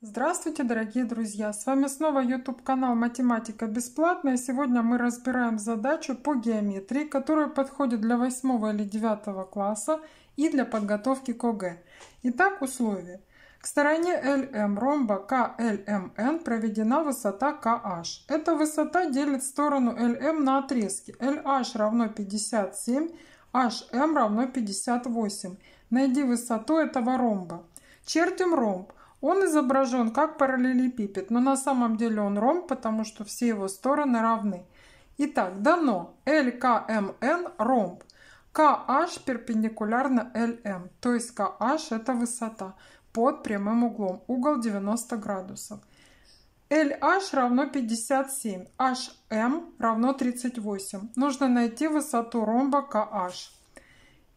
Здравствуйте, дорогие друзья! С вами снова YouTube канал Математика бесплатная. Сегодня мы разбираем задачу по геометрии, которая подходит для 8 или 9 класса и для подготовки к ОГЭ. Итак, условия. К стороне LM ромба KLMN проведена высота KH. Эта высота делит сторону LM на отрезки. LH равно 57, HM равно 58. Найди высоту этого ромба. Чертим ромб. Он изображен как параллелепипед, но на самом деле он ромб, потому что все его стороны равны. Итак, дано LKMN ромб. KH перпендикулярно LM, то есть KH это высота под прямым углом, угол 90 градусов. LH равно 57, HM равно 38. Нужно найти высоту ромба KH.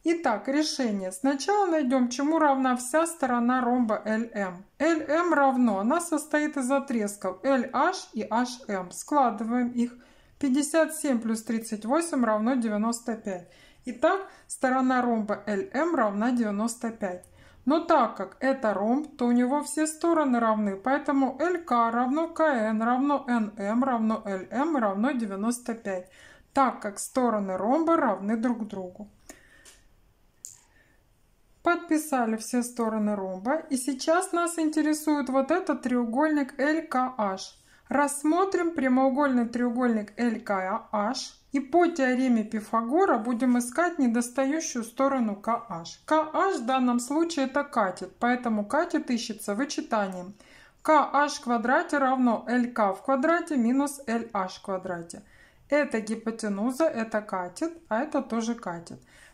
Итак, решение. Сначала найдем, чему равна вся сторона ромба LM. LM равно, она состоит из отрезков LH и HM. Складываем их. 57 плюс 38 равно 95. Итак, сторона ромба LM равна 95. Но так как это ромб, то у него все стороны равны, поэтому LK равно KN равно NM равно LM равно 95, так как стороны ромба равны друг другу описали все стороны ромба, и сейчас нас интересует вот этот треугольник LKH. Рассмотрим прямоугольный треугольник LKH и по теореме Пифагора будем искать недостающую сторону KH. KH в данном случае это катет, поэтому катет ищется вычитанием. KH в квадрате равно LK в квадрате минус LH в квадрате. Это гипотенуза, это катет, а это тоже катет.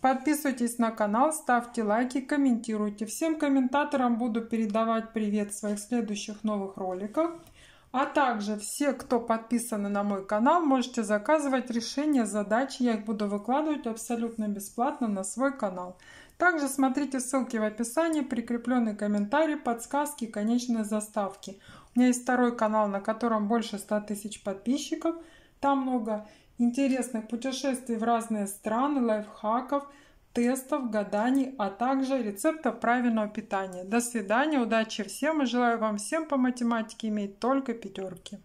Подписывайтесь на канал, ставьте лайки, комментируйте. Всем комментаторам буду передавать привет в своих следующих новых роликах. А также все, кто подписаны на мой канал, можете заказывать решения задач. Я их буду выкладывать абсолютно бесплатно на свой канал. Также смотрите ссылки в описании, прикрепленные комментарии, подсказки и конечные заставки. У меня есть второй канал, на котором больше 100 тысяч подписчиков. Там много интересных путешествий в разные страны, лайфхаков, тестов, гаданий, а также рецептов правильного питания. До свидания, удачи всем и желаю вам всем по математике иметь только пятерки.